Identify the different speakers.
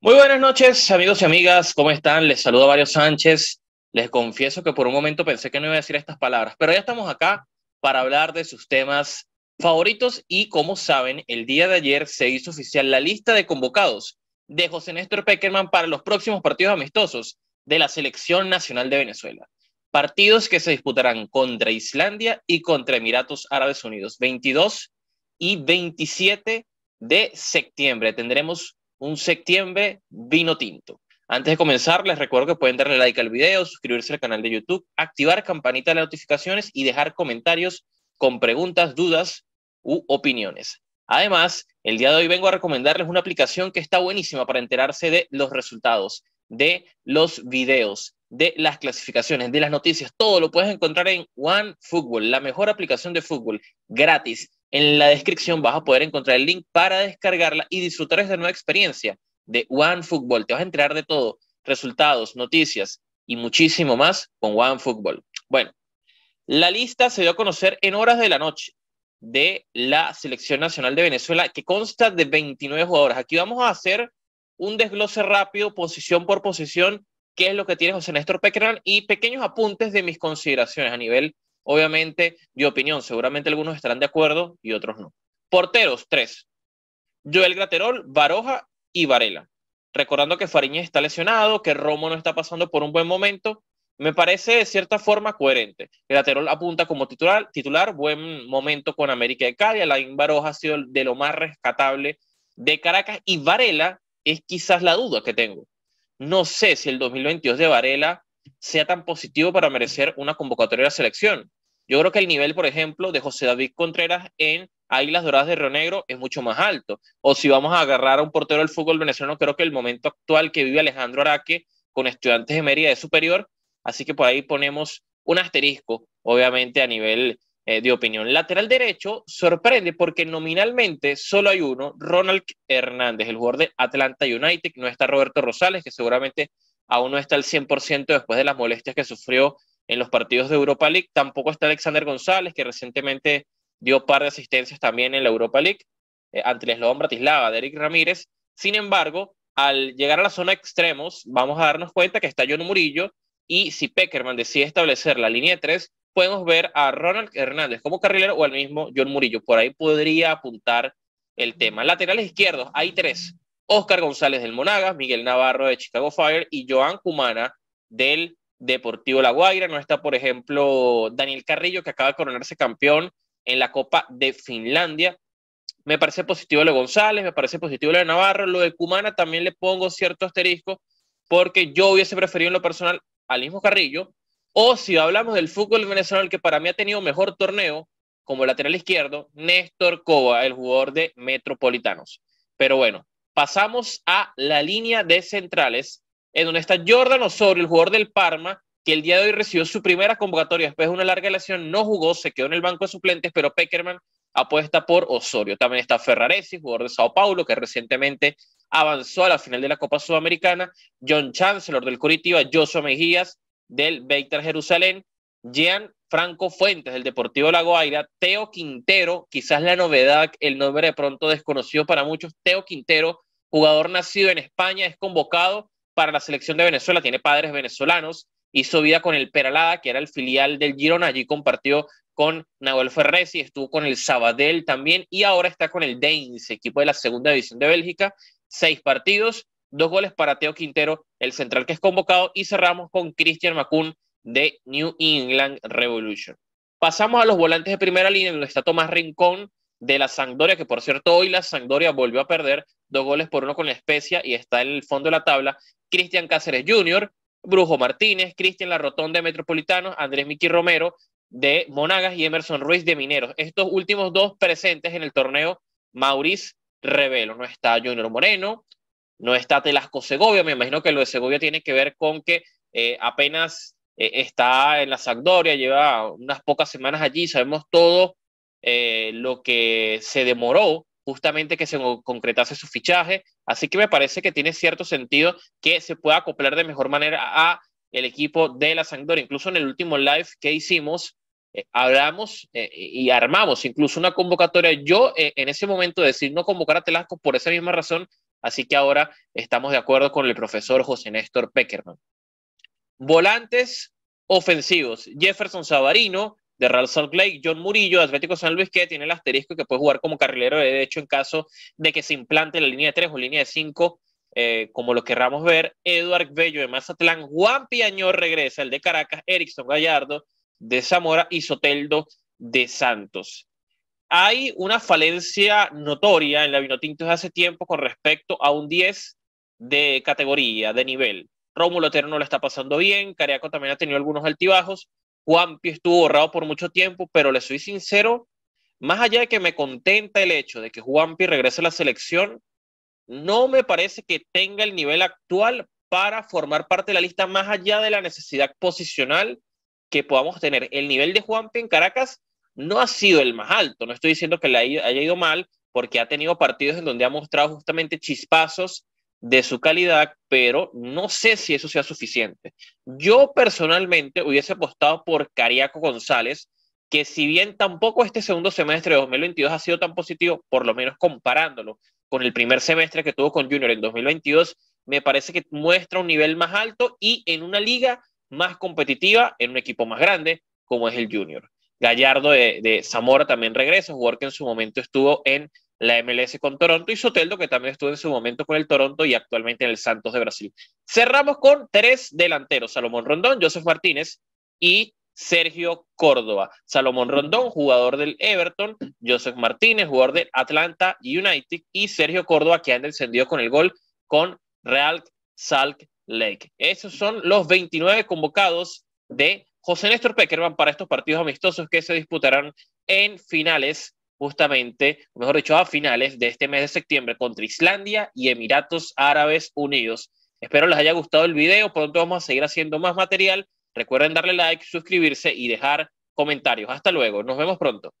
Speaker 1: Muy buenas noches, amigos y amigas, ¿cómo están? Les saludo a Mario Sánchez. Les confieso que por un momento pensé que no iba a decir estas palabras, pero ya estamos acá para hablar de sus temas favoritos y como saben, el día de ayer se hizo oficial la lista de convocados de José Néstor Peckerman para los próximos partidos amistosos de la Selección Nacional de Venezuela. Partidos que se disputarán contra Islandia y contra Emiratos Árabes Unidos, 22 y 27 de septiembre. Tendremos un septiembre vino tinto. Antes de comenzar, les recuerdo que pueden darle like al video, suscribirse al canal de YouTube, activar campanita de notificaciones y dejar comentarios con preguntas, dudas u opiniones. Además, el día de hoy vengo a recomendarles una aplicación que está buenísima para enterarse de los resultados, de los videos, de las clasificaciones, de las noticias. Todo lo puedes encontrar en OneFootball, la mejor aplicación de fútbol, gratis en la descripción vas a poder encontrar el link para descargarla y disfrutar de esta nueva experiencia de One Football. Te vas a enterar de todo, resultados, noticias y muchísimo más con One Football. Bueno, la lista se dio a conocer en horas de la noche de la Selección Nacional de Venezuela, que consta de 29 jugadores. Aquí vamos a hacer un desglose rápido, posición por posición, qué es lo que tiene José Néstor Pequerán y pequeños apuntes de mis consideraciones a nivel obviamente, de opinión. Seguramente algunos estarán de acuerdo y otros no. Porteros, tres. Joel Graterol, Baroja y Varela. Recordando que Fariñez está lesionado, que Romo no está pasando por un buen momento, me parece de cierta forma coherente. Graterol apunta como titular, titular buen momento con América de Cali. Alain Baroja ha sido de lo más rescatable de Caracas y Varela es quizás la duda que tengo. No sé si el 2022 de Varela sea tan positivo para merecer una convocatoria a la selección. Yo creo que el nivel, por ejemplo, de José David Contreras en Águilas Doradas de Río Negro es mucho más alto. O si vamos a agarrar a un portero del fútbol venezolano, creo que el momento actual que vive Alejandro Araque con estudiantes de Mérida es superior. Así que por ahí ponemos un asterisco, obviamente, a nivel eh, de opinión. Lateral derecho sorprende porque nominalmente solo hay uno, Ronald Hernández, el jugador de Atlanta United. No está Roberto Rosales, que seguramente aún no está al 100% después de las molestias que sufrió en los partidos de Europa League. Tampoco está Alexander González, que recientemente dio par de asistencias también en la Europa League eh, ante el Bratislava, de Eric Ramírez. Sin embargo, al llegar a la zona extremos, vamos a darnos cuenta que está John Murillo y si Peckerman decide establecer la línea de tres, podemos ver a Ronald Hernández como carrilero o al mismo John Murillo. Por ahí podría apuntar el tema. Laterales izquierdos, hay tres. Oscar González del Monagas, Miguel Navarro de Chicago Fire y Joan Cumana del Deportivo La Guaira, no está, por ejemplo, Daniel Carrillo, que acaba de coronarse campeón en la Copa de Finlandia. Me parece positivo lo de González, me parece positivo lo de Navarro, lo de Cumana también le pongo cierto asterisco, porque yo hubiese preferido en lo personal al mismo Carrillo, o si hablamos del fútbol venezolano, que para mí ha tenido mejor torneo como lateral izquierdo, Néstor Cova, el jugador de Metropolitanos. Pero bueno, pasamos a la línea de centrales en donde está Jordan Osorio, el jugador del Parma, que el día de hoy recibió su primera convocatoria después de una larga elección, no jugó, se quedó en el banco de suplentes, pero Peckerman apuesta por Osorio. También está Ferraresi, jugador de Sao Paulo, que recientemente avanzó a la final de la Copa Sudamericana, John Chancellor del Curitiba, Joshua Mejías del Beitar Jerusalén, Jean Franco Fuentes del Deportivo La Guaira, Teo Quintero, quizás la novedad, el nombre de pronto desconocido para muchos, Teo Quintero, jugador nacido en España, es convocado para la selección de Venezuela, tiene padres venezolanos, hizo vida con el Peralada, que era el filial del Girona, allí compartió con Nahuel y estuvo con el Sabadell también y ahora está con el Deinze, equipo de la segunda división de Bélgica, seis partidos, dos goles para Teo Quintero, el central que es convocado, y cerramos con Christian Macun de New England Revolution. Pasamos a los volantes de primera línea, donde está Tomás Rincón, de la Sangdoria, que por cierto hoy la Sangdoria volvió a perder dos goles por uno con la Especia y está en el fondo de la tabla. Cristian Cáceres Jr., Brujo Martínez, Cristian Larrotón de Metropolitanos, Andrés Miki Romero de Monagas y Emerson Ruiz de Mineros. Estos últimos dos presentes en el torneo, Maurice Revelo. No está Junior Moreno, no está Telasco Segovia. Me imagino que lo de Segovia tiene que ver con que eh, apenas eh, está en la Sangdoria, lleva unas pocas semanas allí. Sabemos todo eh, lo que se demoró justamente que se concretase su fichaje. Así que me parece que tiene cierto sentido que se pueda acoplar de mejor manera a el equipo de la Sampdoria. Incluso en el último live que hicimos, eh, hablamos eh, y armamos incluso una convocatoria. Yo en ese momento decidí no convocar a Telasco por esa misma razón, así que ahora estamos de acuerdo con el profesor José Néstor Peckerman. Volantes ofensivos. Jefferson Sabarino de Real Salt Lake. John Murillo, Atlético San Luis, que tiene el asterisco que puede jugar como carrilero de hecho en caso de que se implante la línea de 3 o línea de 5, eh, como lo querramos ver. Eduard Bello de Mazatlán, Juan Piañor regresa, el de Caracas, Erickson Gallardo de Zamora y Soteldo de Santos. Hay una falencia notoria en la Vinotinto de hace tiempo con respecto a un 10 de categoría, de nivel. Rómulo Terno lo está pasando bien, Cariaco también ha tenido algunos altibajos, Juanpi estuvo borrado por mucho tiempo, pero le soy sincero, más allá de que me contenta el hecho de que Juanpi regrese a la selección, no me parece que tenga el nivel actual para formar parte de la lista más allá de la necesidad posicional que podamos tener. El nivel de Juanpi en Caracas no ha sido el más alto, no estoy diciendo que le haya ido mal, porque ha tenido partidos en donde ha mostrado justamente chispazos de su calidad, pero no sé si eso sea suficiente. Yo personalmente hubiese apostado por Cariaco González, que si bien tampoco este segundo semestre de 2022 ha sido tan positivo, por lo menos comparándolo con el primer semestre que tuvo con Junior en 2022, me parece que muestra un nivel más alto y en una liga más competitiva, en un equipo más grande como es el Junior. Gallardo de, Zamora también regresa, jugador que en su momento estuvo en la MLS con Toronto y Soteldo, que también estuvo en su momento con el Toronto y actualmente en el Santos de Brasil. Cerramos con tres delanteros, Salomón Rondón, Joseph Martínez y Sergio Córdoba. Salomón Rondón, jugador del Everton, Joseph Martínez, jugador de Atlanta United y Sergio Córdoba, que han encendido con el gol con Real Salt Lake. Esos son los 29 convocados de José Néstor Peckerman para estos partidos amistosos que se disputarán en finales justamente, mejor dicho, a finales de este mes de septiembre contra Islandia y Emiratos Árabes Unidos. Espero les haya gustado el video, pronto vamos a seguir haciendo más material. Recuerden darle like, suscribirse y dejar comentarios. Hasta luego, nos vemos pronto.